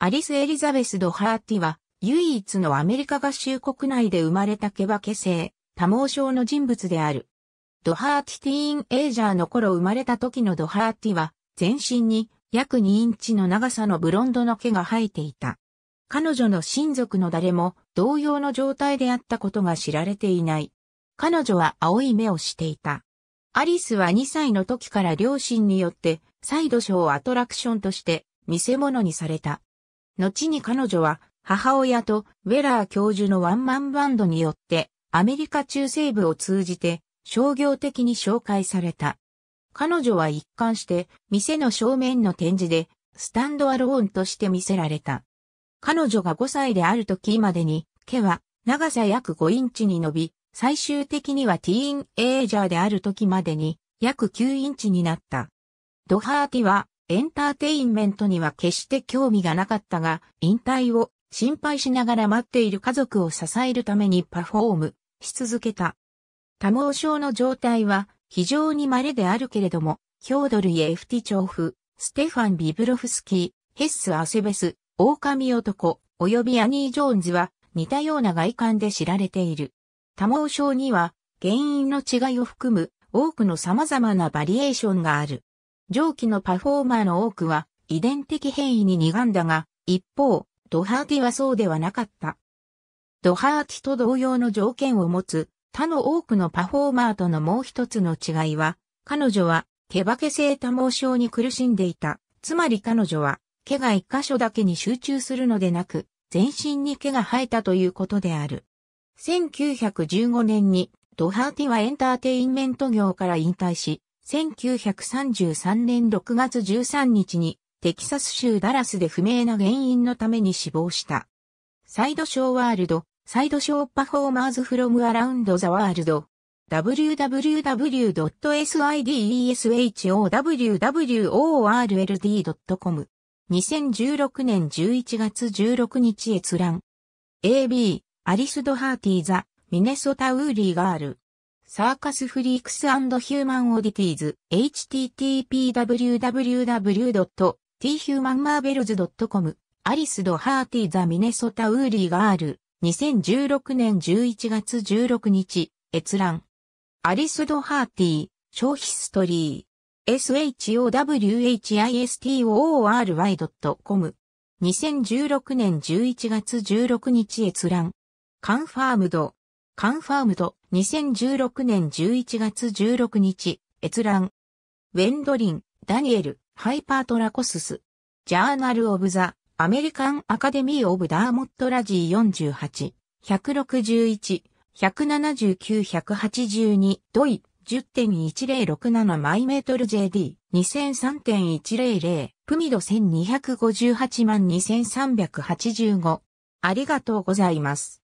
アリス・エリザベス・ド・ハーティは、唯一のアメリカ合衆国内で生まれたケバケ性、多毛症の人物である。ドハーティティーンエイジャーの頃生まれた時のドハーティは、全身に約2インチの長さのブロンドの毛が生えていた。彼女の親族の誰も同様の状態であったことが知られていない。彼女は青い目をしていた。アリスは2歳の時から両親によってサイドショーアトラクションとして見せ物にされた。後に彼女は母親とウェラー教授のワンマンバンドによってアメリカ中西部を通じて商業的に紹介された。彼女は一貫して店の正面の展示でスタンドアローンとして見せられた。彼女が5歳である時までに毛は長さ約5インチに伸び、最終的にはティーンエイジャーである時までに約9インチになった。ドハーティはエンターテインメントには決して興味がなかったが、引退を心配しながら待っている家族を支えるためにパフォームし続けた。多毛症の状態は非常に稀であるけれども、ヒョードル・エフティチョーフ、ステファン・ビブロフスキー、ヘッス・アセベス、狼男、及びアニー・ジョーンズは似たような外観で知られている。多毛症には原因の違いを含む多くの様々なバリエーションがある。上記のパフォーマーの多くは遺伝的変異に苦んだが、一方、ドハーティはそうではなかった。ドハーティと同様の条件を持つ他の多くのパフォーマーとのもう一つの違いは、彼女は毛化け性多毛症に苦しんでいた。つまり彼女は毛が一箇所だけに集中するのでなく、全身に毛が生えたということである。1915年にドハーティはエンターテインメント業から引退し、1933年6月13日にテキサス州ダラスで不明な原因のために死亡した。サイドショーワールド、サイドショーパフォーマーズフロムアラウンドザワールド。www.sideshow.world.com 2016年11月16日閲覧 AB アリスドハーティーザミネソタウーリーガールサーカスフリークスヒューマンオディティーズ http://www.thumanmarvels.com アリス・ド・ハーティー・ザ・ミネソタ・ウーリー・ガール2016年11月16日閲覧アリス・ド・ハーティーショーヒストリー showhistory.com 2016年11月16日閲覧カンファームドカンファームド、2016年11月16日、閲覧。ウェンドリン、ダニエル、ハイパートラコスス。ジャーナル・オブ・ザ・アメリカン・アカデミー・オブ・ダーモット・ラジー48、161、179、182、ドイ、10.1067マイメートル JD、2003.100、プミド1258万2385。ありがとうございます。